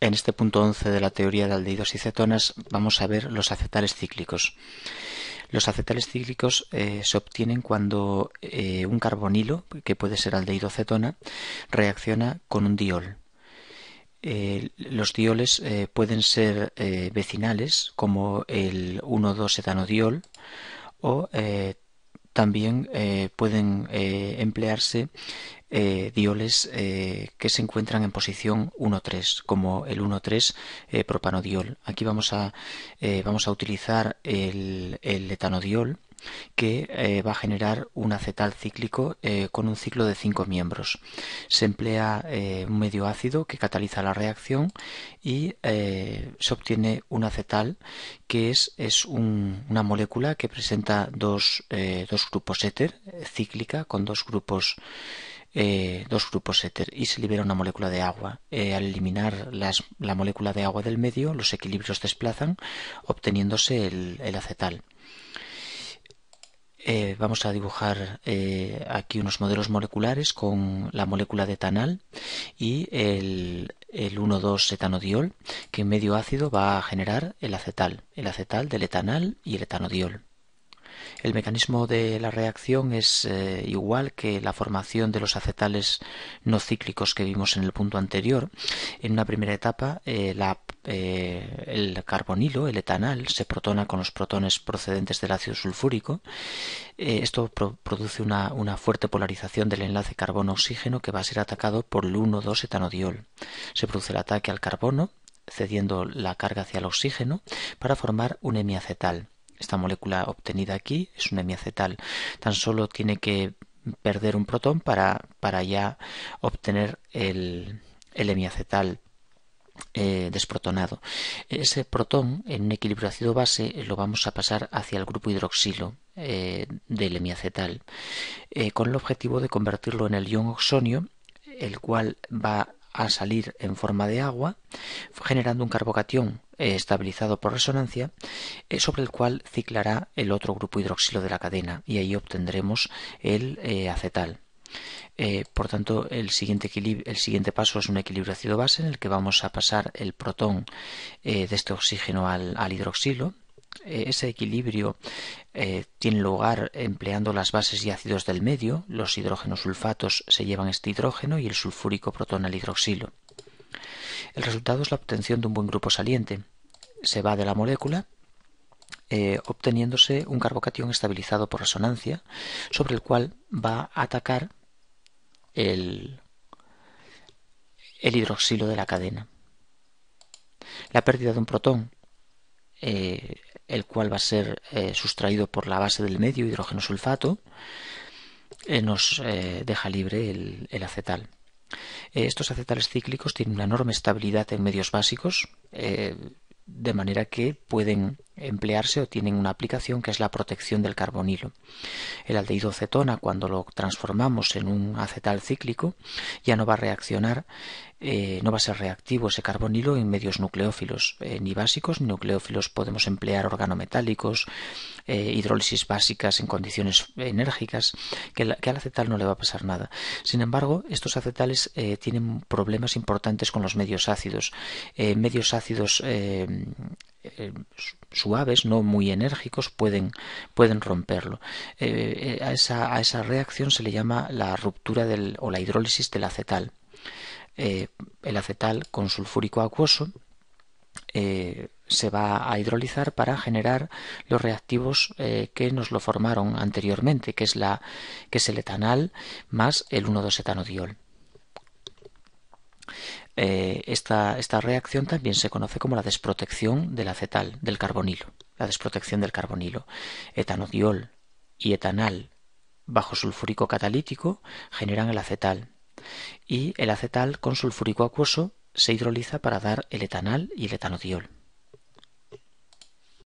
en este punto 11 de la teoría de aldehídos y cetonas vamos a ver los acetales cíclicos. Los acetales cíclicos eh, se obtienen cuando eh, un carbonilo, que puede ser aldehído cetona, reacciona con un diol. Eh, los dioles pueden ser vecinales, como el 1,2-etanodiol, o también eh, pueden eh, emplearse eh, dioles que se encuentran en posición 1-3, como el 1-3 propanodiol. Aquí vamos a, utilizar el etanodiol que eh, va a generar un acetal cíclico eh, con un ciclo de cinco miembros. Se emplea eh, un medio ácido que cataliza la reacción y se obtiene un acetal que es, una molécula que presenta dos, grupos éter, cíclica, con dos grupos dos grupos éter y se libera una molécula de agua. al eliminar la molécula de agua del medio, los equilibrios desplazan, obteniéndose el acetal. Eh, vamos a dibujar eh, aquí unos modelos moleculares con la molécula de etanal y el, el 1,2-etanodiol, que en medio ácido va a generar el acetal, el acetal del etanal y el etanodiol. El mecanismo de la reacción es eh, igual que la formación de los acetales no cíclicos que vimos en el punto anterior. En una primera etapa, eh, eh, el carbonilo, el etanal, se protona con los protones procedentes del ácido sulfúrico. esto produce una, una, fuerte polarización del enlace carbono-oxígeno que va a ser atacado por el 1,2-etanodiol. Se produce el ataque al carbono cediendo la carga hacia el oxígeno para formar un hemiacetal. Esta molécula obtenida aquí es un hemiacetal. Tan solo tiene que perder un protón para, para ya obtener el, hemiacetal eh, desprotonado. Ese protón en un equilibrio ácido-base lo vamos a pasar hacia el grupo hidroxilo eh, del hemiacetal eh, con el objetivo de convertirlo en el ion oxonio el cual va a a salir en forma de agua, generando un carbocatión eh, estabilizado por resonancia, eh, sobre el cual ciclará el otro grupo hidroxilo de la cadena y ahí obtendremos el eh, acetal. por tanto, el siguiente, el siguiente, paso es un equilibrio ácido-base en el que vamos a pasar el protón de este oxígeno al, al hidroxilo eh, ese equilibrio eh, tiene lugar empleando las bases y ácidos del medio, los hidrógenos sulfatos se llevan este hidrógeno y el sulfúrico protona al hidroxilo. El resultado es la obtención de un buen grupo saliente. Se va de la molécula eh, obteniéndose un carbocatión estabilizado por resonancia, sobre el cual va a atacar el hidroxilo de la cadena. La pérdida de un protón eh, el cual va a ser eh, sustraído por la base del medio hidrógeno sulfato, eh, nos deja libre el acetal. estos acetales cíclicos tienen una enorme estabilidad en medios básicos, de manera que pueden emplearse o tienen una aplicación que es la protección del carbonilo. El aldehído cetona, cuando lo transformamos en un acetal cíclico, ya no va a reaccionar, eh, no va a ser reactivo ese carbonilo en medios nucleófilos, eh, ni básicos ni nucleófilos. Podemos emplear organometálicos, eh, hidrólisis básicas en condiciones enérgicas, que, que, al acetal no le va a pasar nada. Sin embargo, estos acetales tienen problemas importantes con los medios ácidos. medios ácidos eh, suaves, no muy enérgicos, pueden, pueden romperlo. Eh, eh, a, esa, reacción se le llama la ruptura o la hidrólisis del acetal. el acetal con sulfúrico acuoso se va a hidrolizar para generar los reactivos que nos lo formaron anteriormente, que es, la, que es el etanal más el 1,2-etanodiol. Eh, esta, esta, reacción también se conoce como la desprotección del acetal, del carbonilo. La desprotección del carbonilo. Etanodiol y etanal bajo sulfúrico catalítico generan el acetal. Y el acetal con sulfúrico acuoso se hidroliza para dar el etanal y el etanodiol.